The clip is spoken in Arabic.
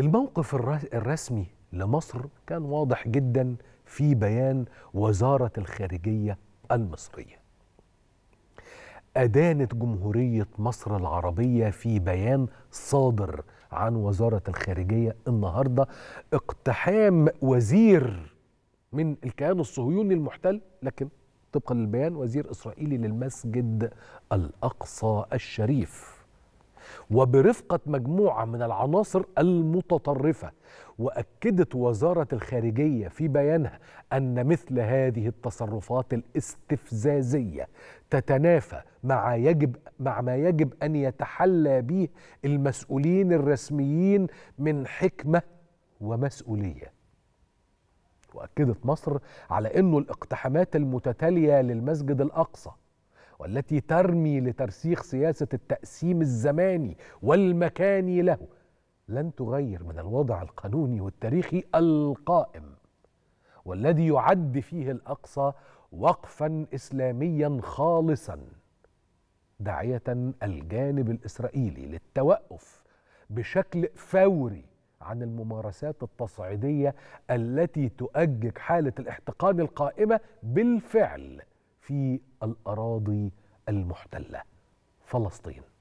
الموقف الرسمي لمصر كان واضح جدا في بيان وزارة الخارجية المصرية أدانت جمهورية مصر العربية في بيان صادر عن وزارة الخارجية النهاردة اقتحام وزير من الكيان الصهيوني المحتل لكن طبقا للبيان وزير إسرائيلي للمسجد الأقصى الشريف وبرفقة مجموعة من العناصر المتطرفة وأكدت وزارة الخارجية في بيانها أن مثل هذه التصرفات الاستفزازية تتنافى مع يجب مع ما يجب أن يتحلى به المسؤولين الرسميين من حكمة ومسؤولية وأكدت مصر على أنه الاقتحامات المتتالية للمسجد الأقصى والتي ترمي لترسيخ سياسة التقسيم الزماني والمكاني له لن تغير من الوضع القانوني والتاريخي القائم والذي يعد فيه الأقصى وقفا إسلاميا خالصا داعية الجانب الإسرائيلي للتوقف بشكل فوري عن الممارسات التصعيدية التي تؤجج حالة الاحتقان القائمة بالفعل في الأراضي المحتلة فلسطين